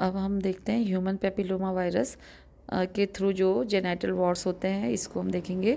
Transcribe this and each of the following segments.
अब हम देखते हैं ह्यूमन पेपिलोमा वायरस के थ्रू जो जेनाइटल वार्ड्स होते हैं इसको हम देखेंगे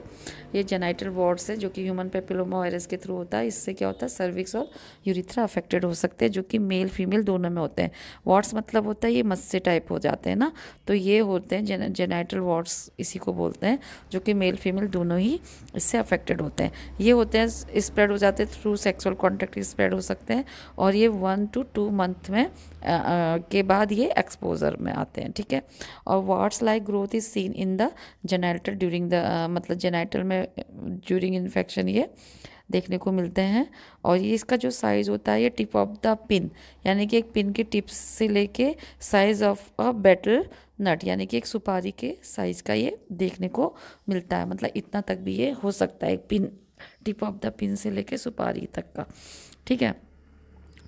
ये जेनाइटल वार्ड्स है जो कि ह्यूमन पेपिलोमा वायरस के थ्रू होता है इससे क्या होता है सर्विक्स और यूरिथ्रा अफेक्टेड हो सकते हैं जो कि मेल फीमेल दोनों में होते हैं वार्ड्स मतलब होता है ये मस्से टाइप हो जाते हैं ना तो ये होते हैं जेन, जेनाइटल वार्ड्स इसी को बोलते हैं जो कि मेल फीमेल दोनों ही इससे अफेक्टेड होते हैं ये होते हैं स्प्रेड हो जाते हैं थ्रू सेक्सुअल कॉन्टैक्ट स्प्रेड हो सकते हैं और ये वन टू टू मंथ में आ, आ, के बाद ये एक्सपोजर में आते हैं ठीक है और warts like high growth is seen in the genital during the मतलब जेनाइटल में ड्यूरिंग uh, इन्फेक्शन ये देखने को मिलते हैं और ये इसका जो साइज़ होता है ये टिप ऑफ द पिन यानी कि एक पिन के टिप्स से लेके size of a betel nut यानी कि एक सुपारी के साइज़ का ये देखने को मिलता है मतलब इतना तक भी ये हो सकता है एक pin tip of the pin से लेके सुपारी तक का ठीक है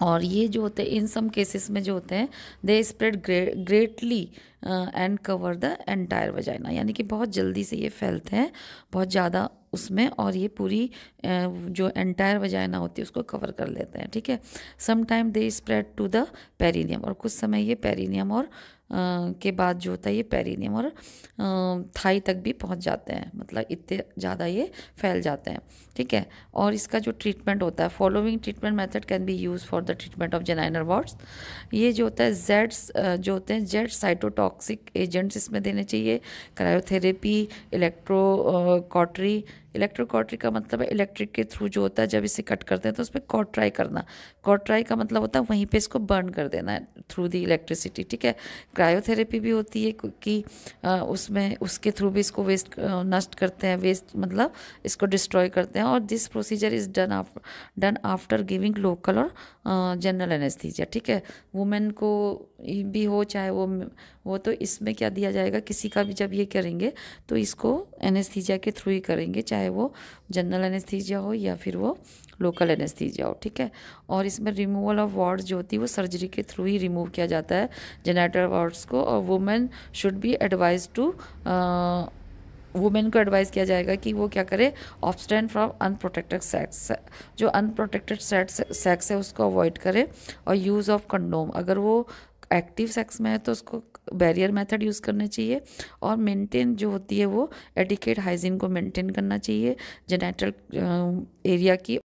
और ये जो होते हैं इन सम केसेस में जो होते हैं they spread greatly and cover the entire vagina यानी कि बहुत जल्दी से ये फैलते हैं बहुत ज़्यादा उसमें और ये पूरी जो एंटायर वजाइना होती है उसको कवर कर लेते हैं ठीक है some time they spread to the perineum और कुछ समय ये पेरिनियम और के बाद जो होता है ये पेरिनियम और थाई तक भी पहुंच जाते हैं मतलब इतने ज़्यादा ये फैल जाते हैं ठीक है और इसका जो ट्रीटमेंट होता है following treatment method can be use for the treatment of genital warts ये जो होता है जेड्स जो होते हैं जेड साइटोटॉक्सिक एजेंट्स इसमें देने चाहिए क्रायोथेरेपी इलेक्ट्रोकॉटरी इलेक्ट्रोकॉटरी का मतलब है इलेक्ट्रिक के थ्रू जो होता है जब इसे कट करते हैं तो उसमें कॉट ट्राई करना कॉट ट्राई का मतलब होता है वहीं पे इसको बर्न कर देना है थ्रू दी इलेक्ट्रिसिटी ठीक है क्रायोथेरेपी भी होती है कि उसमें उसके थ्रू भी इसको वेस्ट नष्ट करते हैं वेस्ट मतलब इसको डिस्ट्रॉय करते हैं और this procedure is done done after giving local और जनरल एनेस्थीजिया ठीक है वुमेन को भी हो चाहे वो वो तो इसमें क्या दिया जाएगा किसी का भी जब ये करेंगे तो इसको एनेस्थीजिया के थ्रू ही करेंगे चाहे चाहे वो जनरल एनेस्थीजिया हो या फिर वो लोकल एनेस्थीजिया हो ठीक है और इसमें रिमूवल ऑफ वार्ड्स जो होती है वो सर्जरी के थ्रू ही रिमूव किया जाता है जेनेटल वार्ड्स को और women should be advise to women को एडवाइस किया जाएगा कि वो क्या करे ऑब्सटेंट फ्रॉम अनप्रोटेक्टेड सेक्स जो अनप्रोटेक्टेड सेक्स है उसको अवॉइड करे और यूज़ ऑफ कंडोम अगर वो एक्टिव सेक्स में है तो उसको बैरियर मेथड यूज़ करना चाहिए और मेंटेन जो होती है वो एडिकेट हाइजीन को मेंटेन करना चाहिए जेनेटल एरिया की